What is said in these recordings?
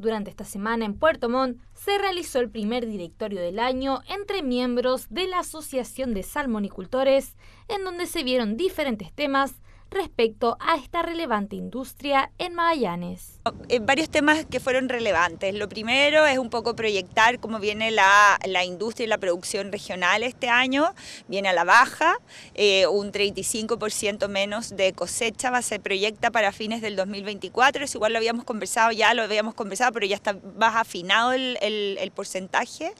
Durante esta semana en Puerto Montt se realizó el primer directorio del año entre miembros de la Asociación de Salmonicultores, en donde se vieron diferentes temas respecto a esta relevante industria en Magallanes. Eh, varios temas que fueron relevantes. Lo primero es un poco proyectar cómo viene la, la industria y la producción regional este año. Viene a la baja, eh, un 35% menos de cosecha va a ser proyecta para fines del 2024. ...es igual lo habíamos conversado ya, lo habíamos conversado, pero ya está más afinado el, el, porcentaje.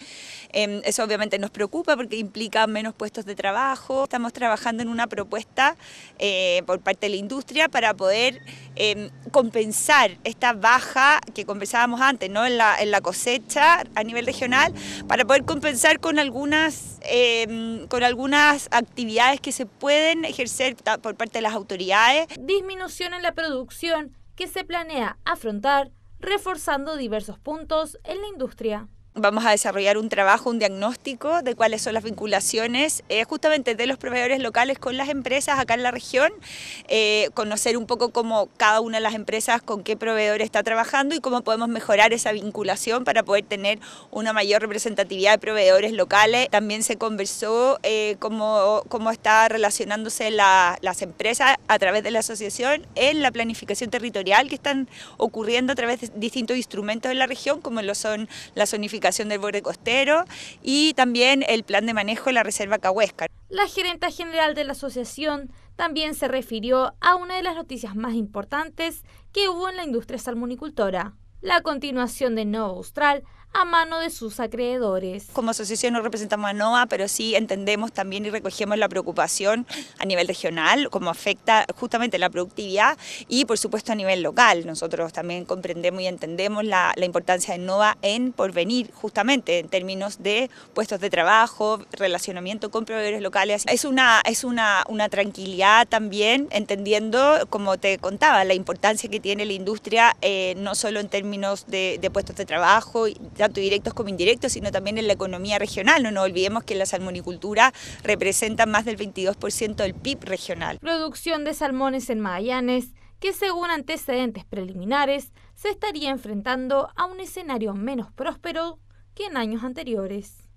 Em, eso obviamente nos preocupa porque implica menos puestos de trabajo. Estamos trabajando en una propuesta eh, por parte de la industria para poder em, compensar esta baja que compensábamos antes ¿no? en, la, cosecha a nivel regional, para poder compensar con algunas, em, con algunas actividades que se pueden ejercer por parte de las autoridades. Disminución en la producción que se planea afrontar reforzando diversos puntos en la industria. Vamos a desarrollar un trabajo, un diagnóstico de cuáles son las vinculaciones eh, justamente de los proveedores locales con las empresas acá en la región, eh, conocer un poco cómo cada una de las empresas con qué proveedor está trabajando y cómo podemos mejorar esa vinculación para poder tener una mayor representatividad de proveedores locales. También se conversó eh, cómo, cómo está relacionándose las empresas a través de la asociación en la planificación territorial que están ocurriendo a través de distintos instrumentos en la región, como lo son la zonificación del borde costero y también el plan de manejo de la Reserva Cahuéscar. La gerenta general de la asociación también se refirió a una de las noticias más importantes que hubo en la industria salmonicultora, la continuación de Nuevo Austral a mano de sus acreedores. Como asociación no representamos a NOA, pero sí entendemos también y recogemos la preocupación a nivel regional, cómo afecta justamente la productividad y por supuesto a nivel local. Nosotros también comprendemos y entendemos la, importancia de NOA en porvenir, justamente en términos de puestos de trabajo, relacionamiento con proveedores locales. Es una, es una, tranquilidad también, entendiendo, como te contaba, la importancia que tiene la industria, eh, no solo en términos de puestos de trabajo, tanto directos como indirectos, sino también en la economía regional. No nos olvidemos que la salmonicultura representa más del 22% del PIB regional. Producción de salmones en Magallanes que según antecedentes preliminares se estaría enfrentando a un escenario menos próspero que en años anteriores.